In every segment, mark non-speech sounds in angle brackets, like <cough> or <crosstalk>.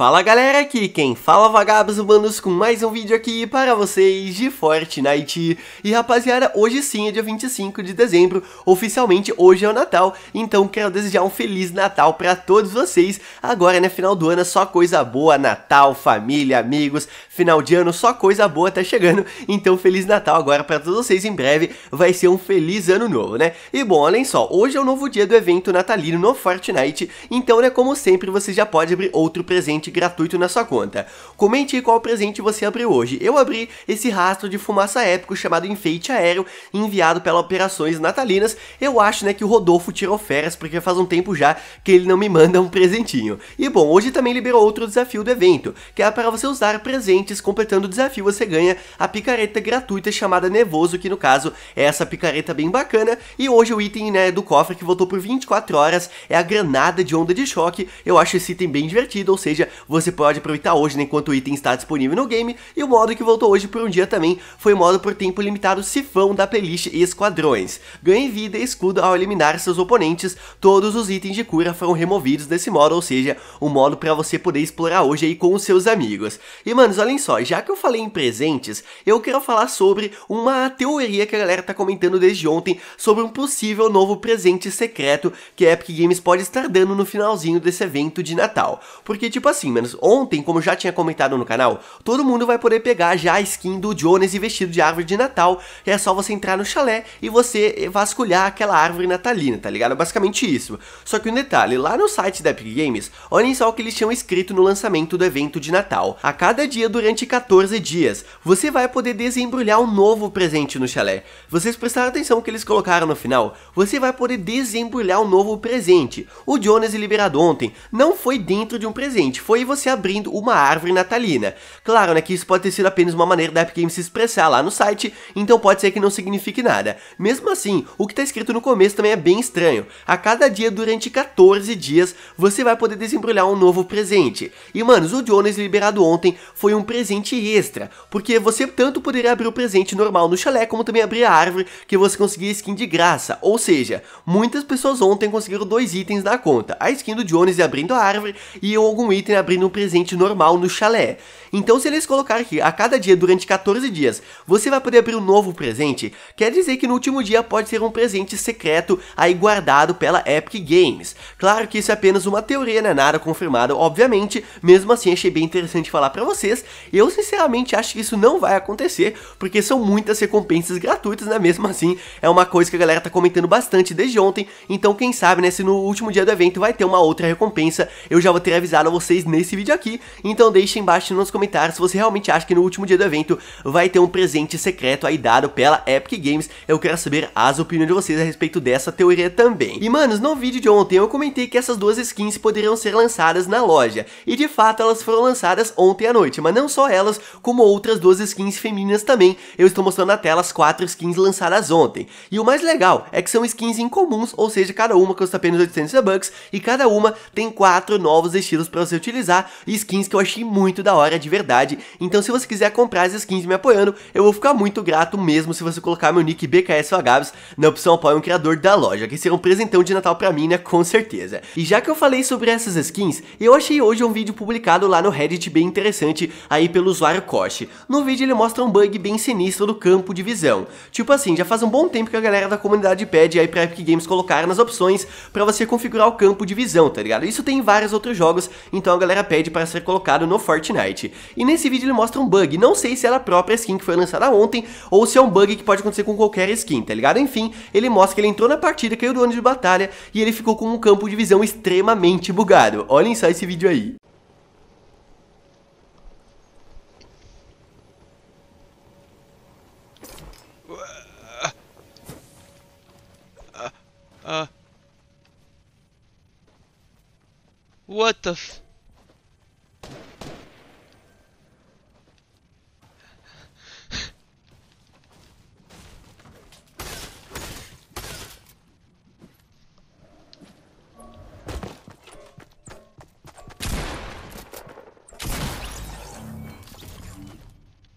Fala galera, aqui quem fala vagabos humanos com mais um vídeo aqui para vocês de Fortnite. E rapaziada, hoje sim é dia 25 de dezembro, oficialmente hoje é o Natal, então quero desejar um Feliz Natal para todos vocês. Agora né, final do ano é só coisa boa, Natal, família, amigos, final de ano só coisa boa tá chegando, então Feliz Natal agora para todos vocês, em breve vai ser um Feliz Ano Novo, né? E bom, olhem só, hoje é o novo dia do evento natalino no Fortnite, então né, como sempre você já pode abrir outro presente presente gratuito na sua conta. Comente qual presente você abriu hoje. Eu abri esse rastro de fumaça épico chamado Enfeite Aéreo, enviado pela Operações Natalinas. Eu acho né, que o Rodolfo tirou férias, porque faz um tempo já que ele não me manda um presentinho. E bom, hoje também liberou outro desafio do evento, que é para você usar presentes. Completando o desafio, você ganha a picareta gratuita chamada Nevoso, que no caso é essa picareta bem bacana. E hoje o item né, do cofre que voltou por 24 horas é a granada de onda de choque. Eu acho esse item bem divertido, ou seja, você pode aproveitar hoje né, enquanto o item está disponível no game. E o modo que voltou hoje por um dia também foi o modo por tempo limitado Sifão da playlist Esquadrões. Ganhe vida e escudo ao eliminar seus oponentes, todos os itens de cura foram removidos desse modo, ou seja, um modo para você poder explorar hoje aí com os seus amigos. E manos, olhem só, já que eu falei em presentes, eu quero falar sobre uma teoria que a galera tá comentando desde ontem sobre um possível novo presente secreto que a Epic Games pode estar dando no finalzinho desse evento de Natal. Porque tipo assim, assim, menos ontem, como já tinha comentado no canal, todo mundo vai poder pegar já a skin do Jones e vestido de árvore de Natal, é só você entrar no chalé e você vasculhar aquela árvore natalina, tá ligado? basicamente isso. Só que um detalhe, lá no site da Epic Games, olhem só o que eles tinham escrito no lançamento do evento de Natal. A cada dia durante 14 dias, você vai poder desembrulhar um novo presente no chalé. Vocês prestaram atenção no que eles colocaram no final? Você vai poder desembrulhar um novo presente. O Jones liberado ontem não foi dentro de um presente, foi você abrindo uma árvore natalina. Claro, né, que isso pode ter sido apenas uma maneira da Epic Games se expressar lá no site, então pode ser que não signifique nada. Mesmo assim, o que está escrito no começo também é bem estranho. A cada dia, durante 14 dias, você vai poder desembrulhar um novo presente. E, manos, o Jones liberado ontem foi um presente extra, porque você tanto poderia abrir o presente normal no chalé, como também abrir a árvore que você conseguia skin de graça. Ou seja, muitas pessoas ontem conseguiram dois itens na conta, a skin do Jones abrindo a árvore e algum item abrindo um presente normal no chalé. Então, se eles colocarem aqui a cada dia durante 14 dias você vai poder abrir um novo presente, quer dizer que no último dia pode ser um presente secreto aí guardado pela Epic Games. Claro que isso é apenas uma teoria, né? Nada confirmado, obviamente. Mesmo assim, achei bem interessante falar para vocês. Eu sinceramente acho que isso não vai acontecer, porque são muitas recompensas gratuitas, né? Mesmo assim, é uma coisa que a galera tá comentando bastante desde ontem. Então, quem sabe, né? Se no último dia do evento vai ter uma outra recompensa, eu já vou ter avisado a vocês nesse vídeo aqui. Então deixa embaixo nos comentários se você realmente acha que no último dia do evento vai ter um presente secreto aí dado pela Epic Games. Eu quero saber as opiniões de vocês a respeito dessa teoria também. E manos, no vídeo de ontem eu comentei que essas duas skins poderiam ser lançadas na loja. E de fato elas foram lançadas ontem à noite, mas não só elas, como outras duas skins femininas também. Eu estou mostrando na tela as quatro skins lançadas ontem. E o mais legal é que são skins incomuns, ou seja, cada uma custa apenas 800 bucks e cada uma tem quatro novos estilos para você utilizar utilizar skins que eu achei muito da hora de verdade. Então se você quiser comprar as skins me apoiando, eu vou ficar muito grato mesmo se você colocar meu nick BKSOHaves na opção apoia um criador da loja, que será um presentão de Natal pra mim, né, com certeza. E já que eu falei sobre essas skins, eu achei hoje um vídeo publicado lá no Reddit bem interessante aí pelo usuário Koshi. No vídeo ele mostra um bug bem sinistro do campo de visão. Tipo assim, já faz um bom tempo que a galera da comunidade pede aí pra Epic Games colocar nas opções pra você configurar o campo de visão, tá ligado? Isso tem em vários outros jogos, então a galera galera pede para ser colocado no Fortnite. E nesse vídeo ele mostra um bug, não sei se é a própria skin que foi lançada ontem, ou se é um bug que pode acontecer com qualquer skin, tá ligado? Enfim, ele mostra que ele entrou na partida, caiu do ano de batalha, e ele ficou com um campo de visão extremamente bugado. Olhem só esse vídeo aí. What the f-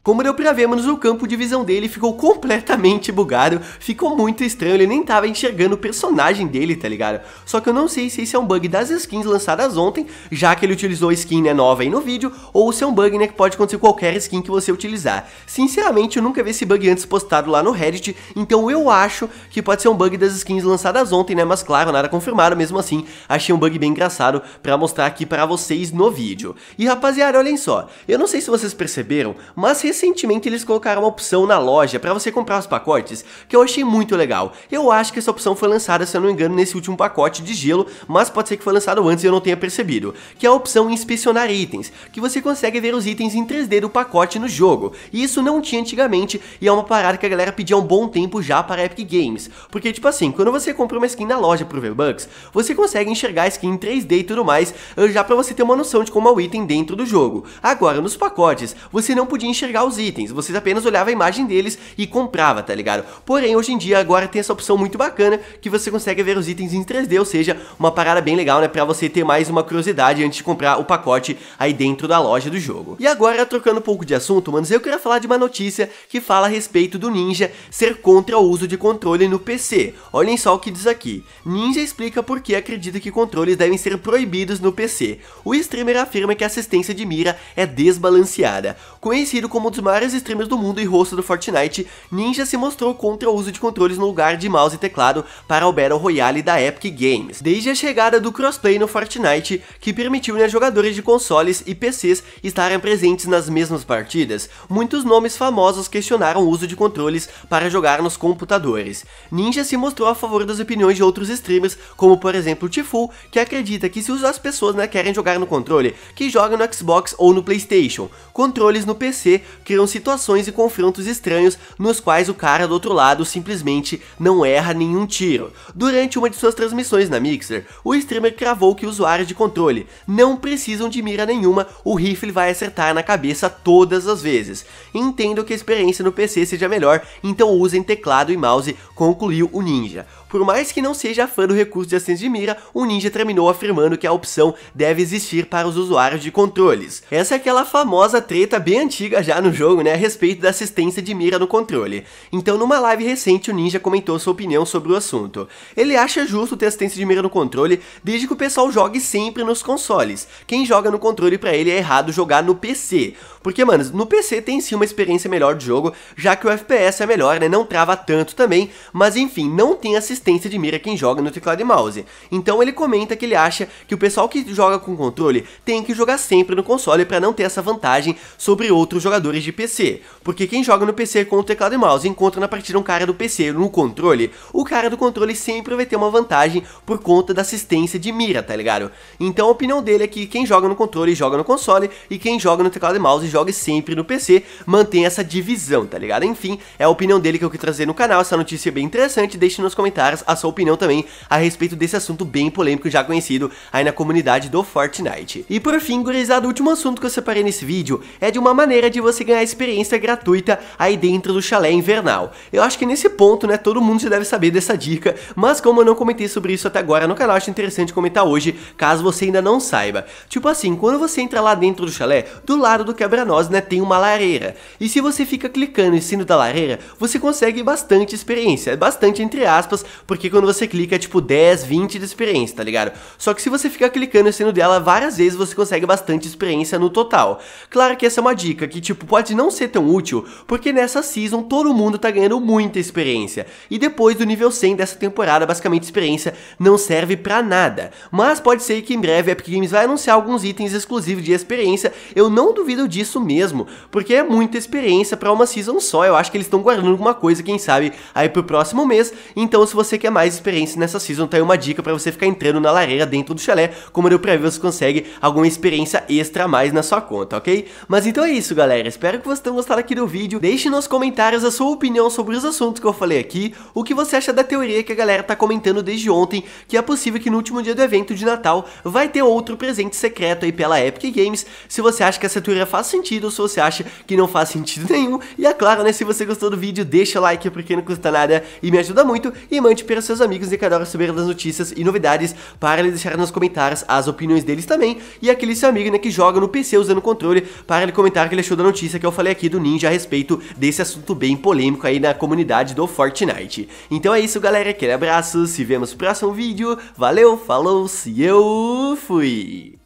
Como deu pra ver, manos, o campo de visão dele ficou completamente bugado, ficou muito estranho, ele nem tava enxergando o personagem dele, tá ligado? Só que eu não sei se esse é um bug das skins lançadas ontem, já que ele utilizou skin né, nova aí no vídeo, ou se é um bug né, que pode acontecer qualquer skin que você utilizar. Sinceramente, eu nunca vi esse bug antes postado lá no Reddit, então eu acho que pode ser um bug das skins lançadas ontem, né? Mas claro, nada confirmado, mesmo assim, achei um bug bem engraçado pra mostrar aqui pra vocês no vídeo. E rapaziada, olhem só, eu não sei se vocês perceberam, mas recentemente eles colocaram uma opção na loja para você comprar os pacotes, que eu achei muito legal. Eu acho que essa opção foi lançada, se eu não me engano, nesse último pacote de gelo, mas pode ser que foi lançado antes e eu não tenha percebido, que é a opção inspecionar itens, que você consegue ver os itens em 3D do pacote no jogo. E isso não tinha antigamente e é uma parada que a galera pedia há um bom tempo já para a Epic Games, porque tipo assim, quando você compra uma skin na loja por V-Bucks, você consegue enxergar a skin em 3D e tudo mais, eh, já para você ter uma noção de como é o item dentro do jogo. Agora, nos pacotes, você não podia enxergar comprar os itens, vocês apenas olhava a imagem deles e comprava, tá ligado? Porém, hoje em dia agora tem essa opção muito bacana que você consegue ver os itens em 3D, ou seja, uma parada bem legal, né, pra você ter mais uma curiosidade antes de comprar o pacote aí dentro da loja do jogo. E agora, trocando um pouco de assunto, manos, eu queria falar de uma notícia que fala a respeito do Ninja ser contra o uso de controle no PC. Olhem só o que diz aqui. Ninja explica por que acredita que controles devem ser proibidos no PC. O streamer afirma que a assistência de mira é desbalanceada. Conhecido como dos maiores streamers do mundo e rosto do Fortnite, Ninja se mostrou contra o uso de controles no lugar de mouse e teclado para o Battle Royale da Epic Games, desde a chegada do crossplay no Fortnite, que permitiu né, jogadores de consoles e PCs estarem presentes nas mesmas partidas. Muitos nomes famosos questionaram o uso de controles para jogar nos computadores. Ninja se mostrou a favor das opiniões de outros streamers, como por exemplo Tifu, que acredita que se as pessoas né, querem jogar no controle, que jogam no Xbox ou no Playstation. Controles no PC criam situações e confrontos estranhos nos quais o cara do outro lado simplesmente não erra nenhum tiro. Durante uma de suas transmissões na Mixer, o streamer cravou que usuários de controle não precisam de mira nenhuma, o rifle vai acertar na cabeça todas as vezes. Entendo que a experiência no PC seja melhor, então usem teclado e mouse, concluiu o ninja. Por mais que não seja fã do recurso de assistência de mira, o Ninja terminou afirmando que a opção deve existir para os usuários de controles. Essa é aquela famosa treta bem antiga já no jogo, né, a respeito da assistência de mira no controle. Então numa live recente o Ninja comentou sua opinião sobre o assunto. Ele acha justo ter assistência de mira no controle desde que o pessoal jogue sempre nos consoles. Quem joga no controle para ele é errado jogar no PC. Porque, mano, no PC tem sim uma experiência melhor de jogo, já que o FPS é melhor, né, não trava tanto também, mas enfim, não tem assistência resistência de mira quem joga no teclado e mouse. Então ele comenta que ele acha que o pessoal que joga com controle tem que jogar sempre no console para não ter essa vantagem sobre outros jogadores de PC, porque quem joga no PC com o teclado e mouse encontra na partida um cara do PC no controle, o cara do controle sempre vai ter uma vantagem por conta da assistência de mira, tá ligado? Então a opinião dele é que quem joga no controle joga no console e quem joga no teclado e mouse joga sempre no PC, mantém essa divisão, tá ligado? Enfim, é a opinião dele que eu quis trazer no canal, essa notícia é bem interessante, deixe nos comentários dar a sua opinião também a respeito desse assunto bem polêmico já conhecido aí na comunidade do Fortnite. E por fim, gurizada, o último assunto que eu separei nesse vídeo é de uma maneira de você ganhar experiência gratuita aí dentro do chalé invernal. Eu acho que nesse ponto, né, todo mundo já deve saber dessa dica, mas como eu não comentei sobre isso até agora no canal, acho interessante comentar hoje, caso você ainda não saiba. Tipo assim, quando você entra lá dentro do chalé, do lado do quebra-nós, né, tem uma lareira. E se você fica clicando em cima da lareira, você consegue bastante experiência, é bastante entre aspas, porque quando você clica é tipo 10, 20 de experiência, tá ligado? Só que se você ficar clicando e sendo dela várias vezes, você consegue bastante experiência no total. Claro que essa é uma dica que, tipo, pode não ser tão útil, porque nessa season todo mundo tá ganhando muita experiência. E depois do nível 100 dessa temporada, basicamente experiência não serve pra nada. Mas pode ser que em breve a Epic Games vai anunciar alguns itens exclusivos de experiência, eu não duvido disso mesmo, porque é muita experiência para uma season só, eu acho que eles estão guardando alguma coisa, quem sabe, aí pro próximo mês. Então se você você quer mais experiência nessa season, tá aí uma dica para você ficar entrando na lareira dentro do chalé, como deu pra ver, você consegue alguma experiência extra a mais na sua conta, ok? Mas então é isso, galera, espero que vocês tenham gostado aqui do vídeo, deixe nos comentários a sua opinião sobre os assuntos que eu falei aqui, o que você acha da teoria que a galera tá comentando desde ontem, que é possível que no último dia do evento de Natal vai ter outro presente secreto aí pela Epic Games, se você acha que essa teoria faz sentido ou se você acha que não faz sentido <laughs> nenhum, e é claro, né, se você gostou do vídeo, deixa o like porque não custa nada e me ajuda muito, e mande relevante para seus amigos e que hora saber das notícias e novidades para ele deixar nos comentários as opiniões deles também e aquele seu amigo né, que joga no PC usando controle para ele comentar que ele achou da notícia que eu falei aqui do Ninja a respeito desse assunto bem polêmico aí na comunidade do Fortnite. Então é isso galera, aquele abraço, se vemos no próximo vídeo, valeu, falou, se eu fui!